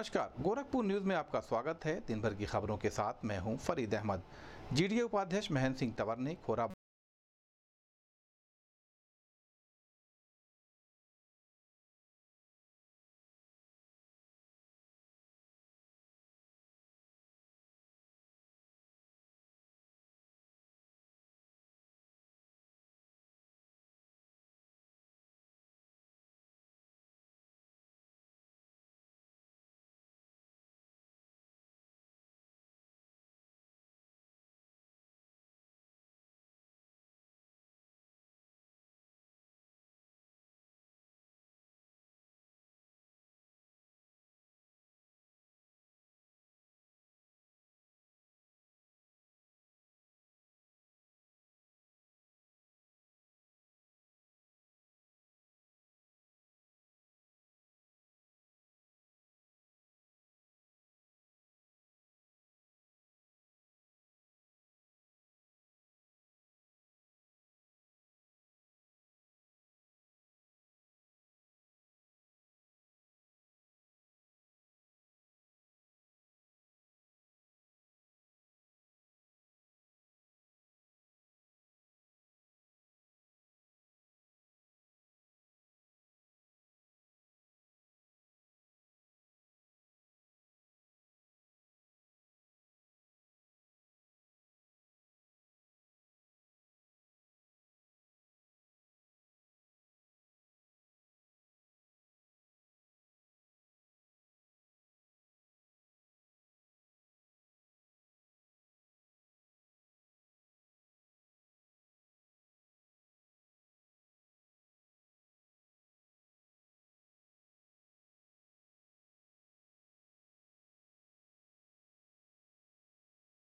नमस्कार गोरखपुर न्यूज में आपका स्वागत है दिन भर की खबरों के साथ मैं हूं फरीद अहमद जीडीए उपाध्यक्ष महेंद्र सिंह तंवर ने खोरा